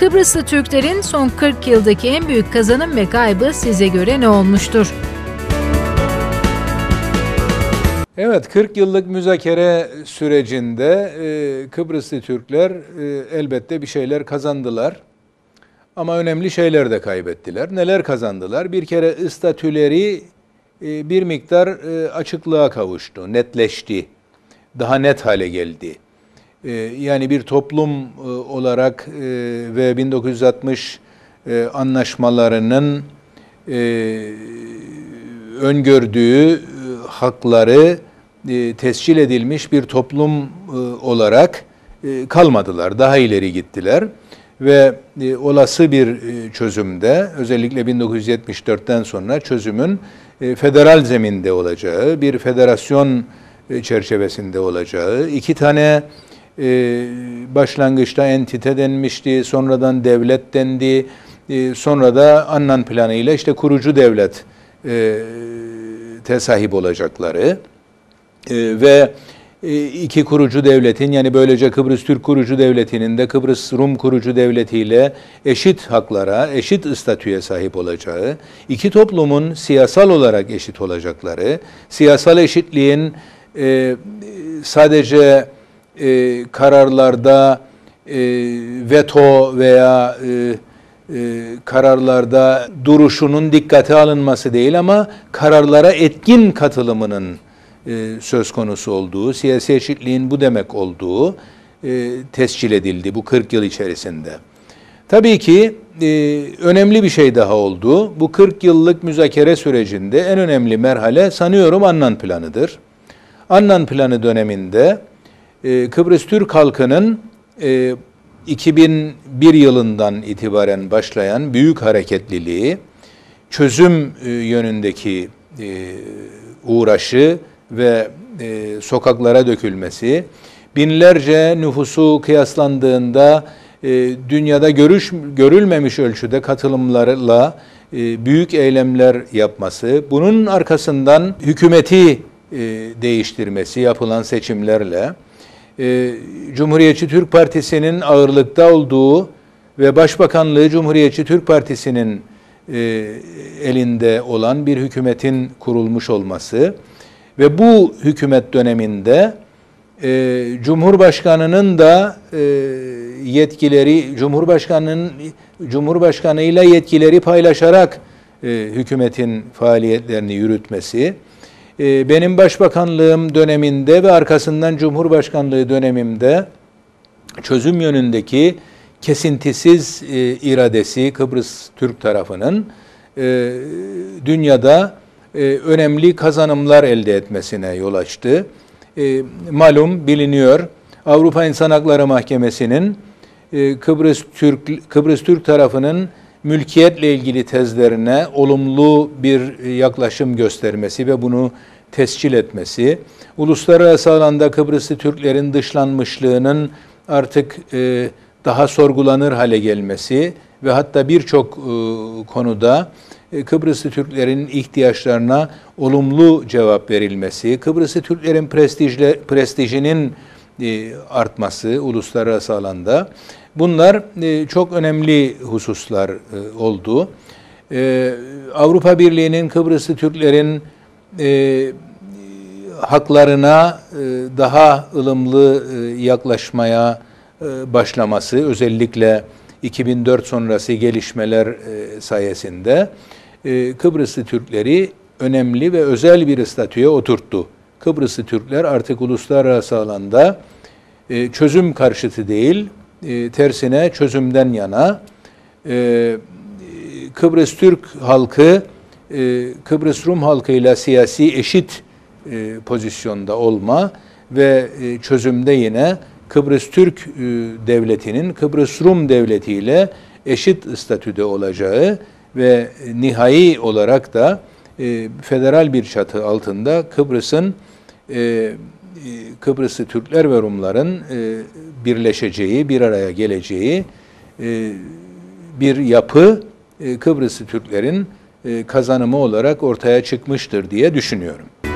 Kıbrıslı Türklerin son 40 yıldaki en büyük kazanım ve kaybı size göre ne olmuştur? Evet, 40 yıllık müzakere sürecinde e, Kıbrıslı Türkler e, elbette bir şeyler kazandılar. Ama önemli şeyler de kaybettiler. Neler kazandılar? Bir kere istatüleri e, bir miktar e, açıklığa kavuştu, netleşti. Daha net hale geldi. Ee, yani bir toplum e, olarak e, ve 1960 e, anlaşmalarının öngördüğü hakları tescil edilmiş bir toplum olarak kalmadılar. Daha ileri gittiler ve olası bir çözümde özellikle 1974'ten sonra çözümün federal zeminde olacağı, bir federasyon çerçevesinde olacağı, iki tane ee, başlangıçta entite denmişti, sonradan devlet dendi, ee, sonra da Annan planıyla işte kurucu devlet e, tesahip olacakları ee, ve e, iki kurucu devletin yani böylece Kıbrıs Türk kurucu devletinin de Kıbrıs Rum kurucu devletiyle eşit haklara, eşit statüye sahip olacağı, iki toplumun siyasal olarak eşit olacakları, siyasal eşitliğin e, sadece e, kararlarda e, veto veya e, e, kararlarda duruşunun dikkate alınması değil ama kararlara etkin katılımının e, söz konusu olduğu, siyasi eşitliğin bu demek olduğu e, tescil edildi bu 40 yıl içerisinde. Tabii ki e, önemli bir şey daha oldu. Bu 40 yıllık müzakere sürecinde en önemli merhale sanıyorum Annan Planı'dır. Annan Planı döneminde ee, Kıbrıs Türk halkının 2001 e, yılından itibaren başlayan büyük hareketliliği, çözüm e, yönündeki e, uğraşı ve sokaklara dökülmesi, binlerce nüfusu kıyaslandığında dünyada görüş, görülmemiş ölçüde katılımlarla büyük eylemler yapması, bunun arkasından hükümeti değiştirmesi yapılan seçimlerle, ee, Cumhuriyetçi Türk Partisi'nin ağırlıkta olduğu ve Başbakanlığı Cumhuriyetçi Türk Partisi'nin e, elinde olan bir hükümetin kurulmuş olması ve bu hükümet döneminde e, Cumhurbaşkanı'nın da e, yetkileri Cumhurbaşkanı'nın Cumhurbaşkanı'yla yetkileri paylaşarak e, hükümetin faaliyetlerini yürütmesi ee, benim başbakanlığım döneminde ve arkasından cumhurbaşkanlığı dönemimde çözüm yönündeki kesintisiz e, iradesi Kıbrıs Türk tarafının e, dünyada e, önemli kazanımlar elde etmesine yol açtı. malum biliniyor Avrupa İnsan Hakları Mahkemesi'nin Kıbrıs Türk Kıbrıs Türk tarafının mülkiyetle ilgili tezlerine olumlu bir e, yaklaşım göstermesi ve bunu tescil etmesi, uluslararası alanda Kıbrıslı Türklerin dışlanmışlığının artık e, daha sorgulanır hale gelmesi ve hatta birçok e, konuda e, Kıbrıslı Türklerin ihtiyaçlarına olumlu cevap verilmesi, Kıbrıslı Türklerin prestijle, prestijinin e, artması uluslararası alanda. Bunlar e, çok önemli hususlar e, oldu. Avrupa Birliği'nin Kıbrıslı Türklerin haklarına daha ılımlı yaklaşmaya başlaması özellikle 2004 sonrası gelişmeler sayesinde e, Kıbrıslı Türkleri önemli ve özel bir statüye oturttu Kıbrıslı Türkler artık uluslararası alanda e, çözüm karşıtı değil, e, tersine çözümden yana e, Kıbrıs Türk halkı e, Kıbrıs Rum halkıyla siyasi eşit e, pozisyonda olma ve e, çözümde yine Kıbrıs Türk e, devletinin Kıbrıs Rum devletiyle eşit statüde olacağı ve e, nihai olarak da e, federal bir çatı altında Kıbrıs'ın e, e Kıbrıs'ı Türkler ve Rumların e, birleşeceği, bir araya geleceği e, bir yapı e, Kıbrıs'ı Türklerin e, kazanımı olarak ortaya çıkmıştır diye düşünüyorum.